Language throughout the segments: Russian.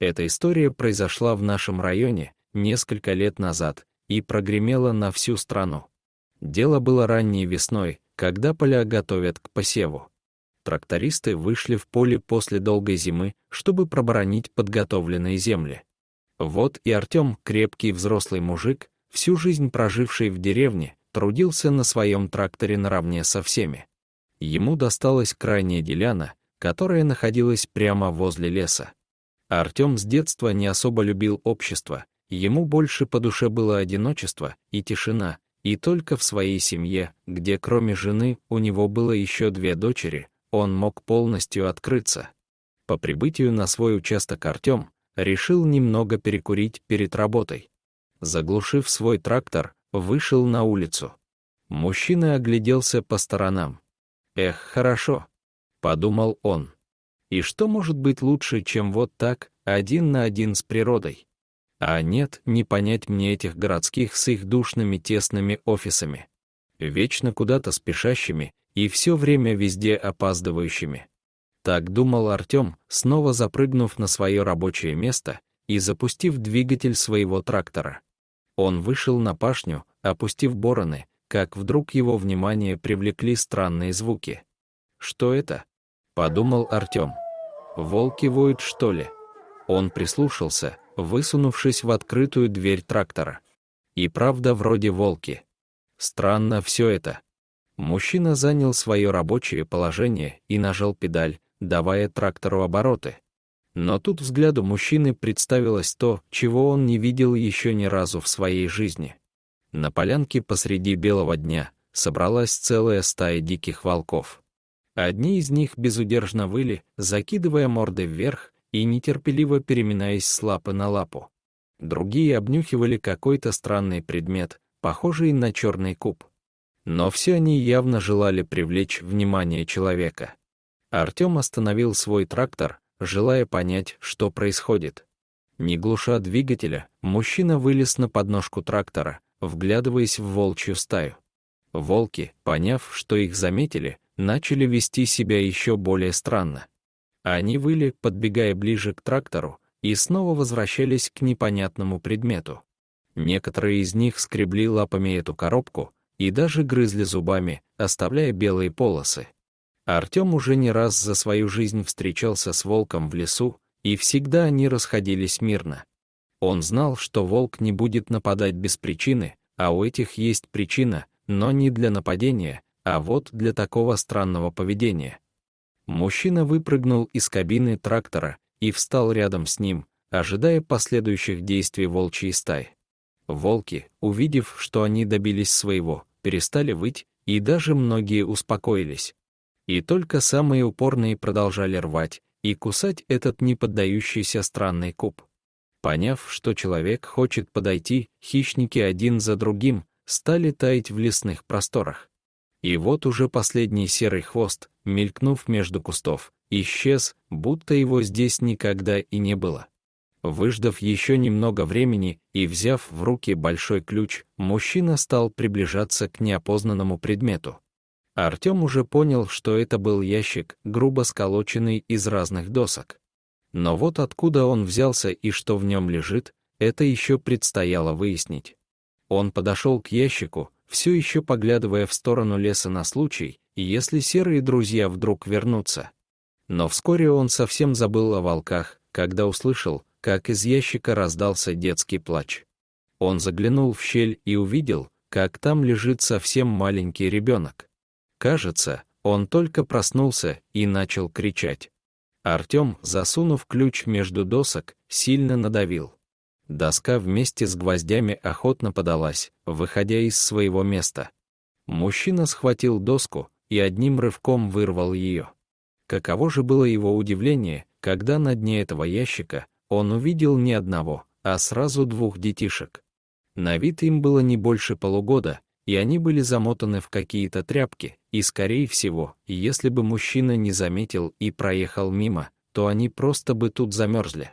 Эта история произошла в нашем районе несколько лет назад и прогремела на всю страну. Дело было ранней весной, когда поля готовят к посеву. Трактористы вышли в поле после долгой зимы, чтобы проборонить подготовленные земли. Вот и Артем, крепкий взрослый мужик, всю жизнь проживший в деревне, трудился на своем тракторе наравне со всеми. Ему досталась крайняя деляна, которая находилась прямо возле леса. А Артем с детства не особо любил общество, ему больше по душе было одиночество и тишина, и только в своей семье, где кроме жены у него было еще две дочери, он мог полностью открыться. По прибытию на свой участок Артем решил немного перекурить перед работой. Заглушив свой трактор, вышел на улицу. Мужчина огляделся по сторонам. «Эх, хорошо», — подумал он. И что может быть лучше, чем вот так, один на один с природой? А нет, не понять мне этих городских с их душными тесными офисами. Вечно куда-то спешащими и все время везде опаздывающими. Так думал Артем, снова запрыгнув на свое рабочее место и запустив двигатель своего трактора. Он вышел на пашню, опустив бороны, как вдруг его внимание привлекли странные звуки. Что это? подумал Артем. Волки воют, что ли? Он прислушался, высунувшись в открытую дверь трактора. И правда, вроде волки. Странно все это. Мужчина занял свое рабочее положение и нажал педаль, давая трактору обороты. Но тут взгляду мужчины представилось то, чего он не видел еще ни разу в своей жизни. На полянке посреди белого дня собралась целая стая диких волков. Одни из них безудержно выли, закидывая морды вверх и нетерпеливо переминаясь с лапы на лапу. Другие обнюхивали какой-то странный предмет, похожий на черный куб. Но все они явно желали привлечь внимание человека. Артем остановил свой трактор, желая понять, что происходит. Не глуша двигателя, мужчина вылез на подножку трактора, вглядываясь в волчью стаю. Волки, поняв, что их заметили, начали вести себя еще более странно. Они выли, подбегая ближе к трактору, и снова возвращались к непонятному предмету. Некоторые из них скребли лапами эту коробку и даже грызли зубами, оставляя белые полосы. Артем уже не раз за свою жизнь встречался с волком в лесу, и всегда они расходились мирно. Он знал, что волк не будет нападать без причины, а у этих есть причина, но не для нападения, а вот для такого странного поведения. Мужчина выпрыгнул из кабины трактора и встал рядом с ним, ожидая последующих действий волчьей стаи. Волки, увидев, что они добились своего, перестали выть, и даже многие успокоились. И только самые упорные продолжали рвать и кусать этот неподдающийся странный куб. Поняв, что человек хочет подойти, хищники один за другим стали таять в лесных просторах. И вот уже последний серый хвост, мелькнув между кустов, исчез, будто его здесь никогда и не было. Выждав еще немного времени и взяв в руки большой ключ, мужчина стал приближаться к неопознанному предмету. Артем уже понял, что это был ящик, грубо сколоченный из разных досок. Но вот откуда он взялся и что в нем лежит, это еще предстояло выяснить. Он подошел к ящику, все еще поглядывая в сторону леса на случай, если серые друзья вдруг вернутся. Но вскоре он совсем забыл о волках, когда услышал, как из ящика раздался детский плач. Он заглянул в щель и увидел, как там лежит совсем маленький ребенок. Кажется, он только проснулся и начал кричать. Артем, засунув ключ между досок, сильно надавил. Доска вместе с гвоздями охотно подалась, выходя из своего места. Мужчина схватил доску и одним рывком вырвал ее. Каково же было его удивление, когда на дне этого ящика он увидел не одного, а сразу двух детишек. На вид им было не больше полугода, и они были замотаны в какие-то тряпки, и, скорее всего, если бы мужчина не заметил и проехал мимо, то они просто бы тут замерзли.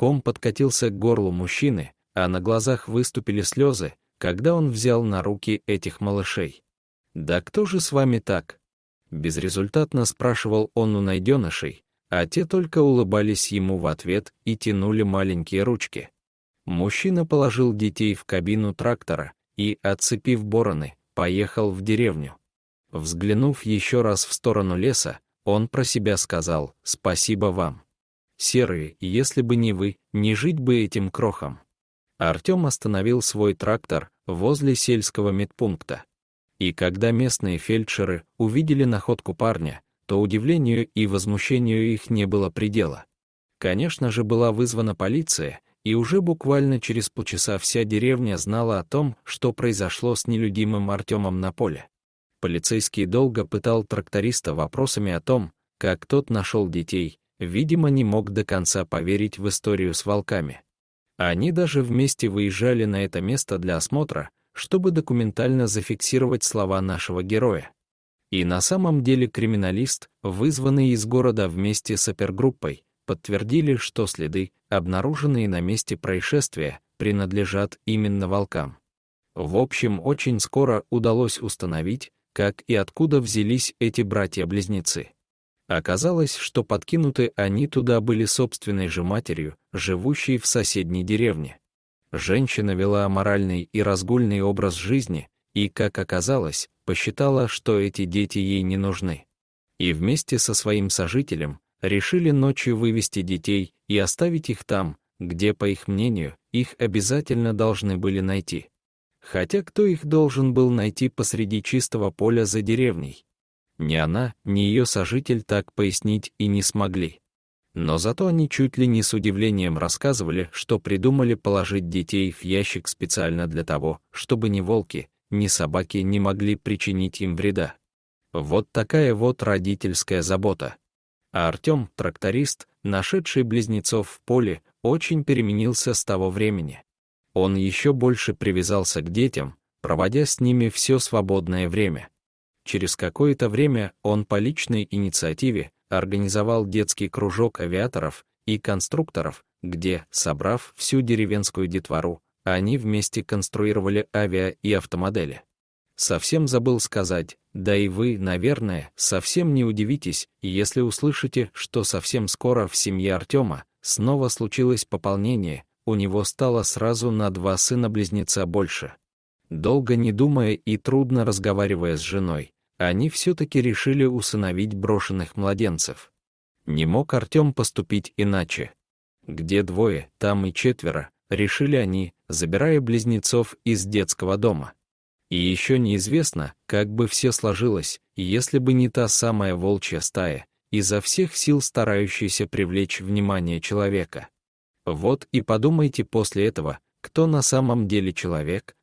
Ком подкатился к горлу мужчины, а на глазах выступили слезы, когда он взял на руки этих малышей. «Да кто же с вами так?» Безрезультатно спрашивал он у найденышей, а те только улыбались ему в ответ и тянули маленькие ручки. Мужчина положил детей в кабину трактора и, отцепив бороны, поехал в деревню. Взглянув еще раз в сторону леса, он про себя сказал «Спасибо вам» серые, и если бы не вы, не жить бы этим крохом. Артем остановил свой трактор возле сельского медпункта. И когда местные фельдшеры увидели находку парня, то удивлению и возмущению их не было предела. Конечно же, была вызвана полиция, и уже буквально через полчаса вся деревня знала о том, что произошло с нелюдимым Артемом на поле. Полицейский долго пытал тракториста вопросами о том, как тот нашел детей, видимо, не мог до конца поверить в историю с волками. Они даже вместе выезжали на это место для осмотра, чтобы документально зафиксировать слова нашего героя. И на самом деле криминалист, вызванный из города вместе с опергруппой, подтвердили, что следы, обнаруженные на месте происшествия, принадлежат именно волкам. В общем, очень скоро удалось установить, как и откуда взялись эти братья-близнецы. Оказалось, что подкинуты они туда были собственной же матерью, живущей в соседней деревне. Женщина вела аморальный и разгульный образ жизни и, как оказалось, посчитала, что эти дети ей не нужны. И вместе со своим сожителем решили ночью вывести детей и оставить их там, где, по их мнению, их обязательно должны были найти. Хотя кто их должен был найти посреди чистого поля за деревней? Ни она, ни ее сожитель так пояснить и не смогли. Но зато они чуть ли не с удивлением рассказывали, что придумали положить детей в ящик специально для того, чтобы ни волки, ни собаки не могли причинить им вреда. Вот такая вот родительская забота. А Артем, тракторист, нашедший близнецов в поле, очень переменился с того времени. Он еще больше привязался к детям, проводя с ними все свободное время. Через какое-то время он по личной инициативе организовал детский кружок авиаторов и конструкторов, где, собрав всю деревенскую детвору, они вместе конструировали авиа и автомодели. Совсем забыл сказать, да и вы, наверное, совсем не удивитесь, если услышите, что совсем скоро в семье Артема снова случилось пополнение, у него стало сразу на два сына-близнеца больше. Долго не думая и трудно разговаривая с женой, они все-таки решили усыновить брошенных младенцев. Не мог Артем поступить иначе. Где двое, там и четверо, решили они, забирая близнецов из детского дома. И еще неизвестно, как бы все сложилось, если бы не та самая волчья стая, изо всех сил старающаяся привлечь внимание человека. Вот и подумайте после этого, кто на самом деле человек,